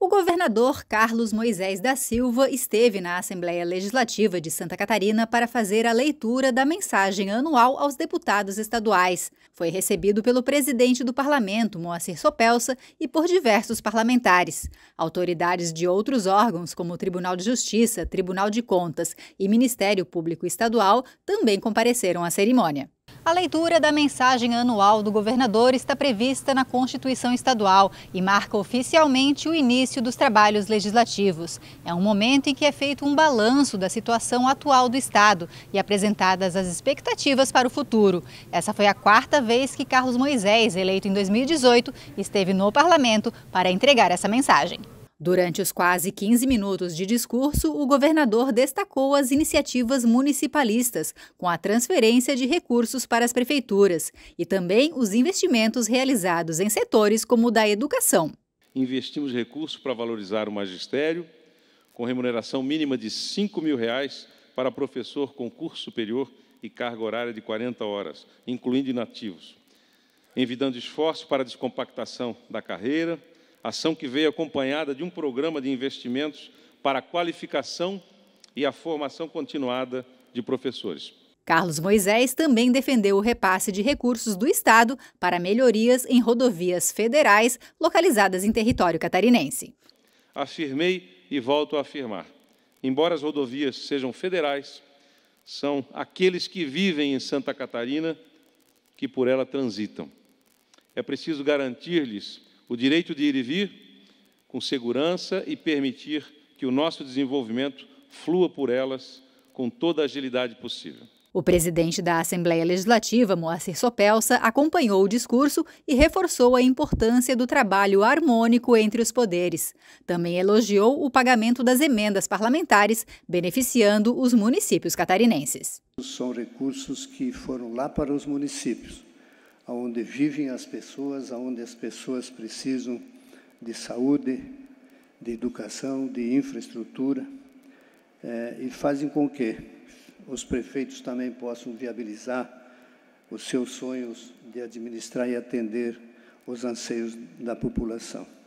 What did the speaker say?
O governador Carlos Moisés da Silva esteve na Assembleia Legislativa de Santa Catarina para fazer a leitura da mensagem anual aos deputados estaduais. Foi recebido pelo presidente do parlamento, Moacir Sopelsa, e por diversos parlamentares. Autoridades de outros órgãos, como o Tribunal de Justiça, Tribunal de Contas e Ministério Público Estadual, também compareceram à cerimônia. A leitura da mensagem anual do governador está prevista na Constituição Estadual e marca oficialmente o início dos trabalhos legislativos. É um momento em que é feito um balanço da situação atual do Estado e apresentadas as expectativas para o futuro. Essa foi a quarta vez que Carlos Moisés, eleito em 2018, esteve no parlamento para entregar essa mensagem. Durante os quase 15 minutos de discurso, o governador destacou as iniciativas municipalistas, com a transferência de recursos para as prefeituras e também os investimentos realizados em setores como o da educação. Investimos recursos para valorizar o magistério, com remuneração mínima de R$ 5 mil reais para professor com curso superior e carga horária de 40 horas, incluindo inativos, envidando esforço para a descompactação da carreira ação que veio acompanhada de um programa de investimentos para a qualificação e a formação continuada de professores. Carlos Moisés também defendeu o repasse de recursos do Estado para melhorias em rodovias federais localizadas em território catarinense. Afirmei e volto a afirmar: embora as rodovias sejam federais, são aqueles que vivem em Santa Catarina que por ela transitam. É preciso garantir-lhes o direito de ir e vir com segurança e permitir que o nosso desenvolvimento flua por elas com toda a agilidade possível. O presidente da Assembleia Legislativa, Moacir Sopelsa, acompanhou o discurso e reforçou a importância do trabalho harmônico entre os poderes. Também elogiou o pagamento das emendas parlamentares, beneficiando os municípios catarinenses. São recursos que foram lá para os municípios aonde vivem as pessoas, aonde as pessoas precisam de saúde, de educação, de infraestrutura, é, e fazem com que os prefeitos também possam viabilizar os seus sonhos de administrar e atender os anseios da população.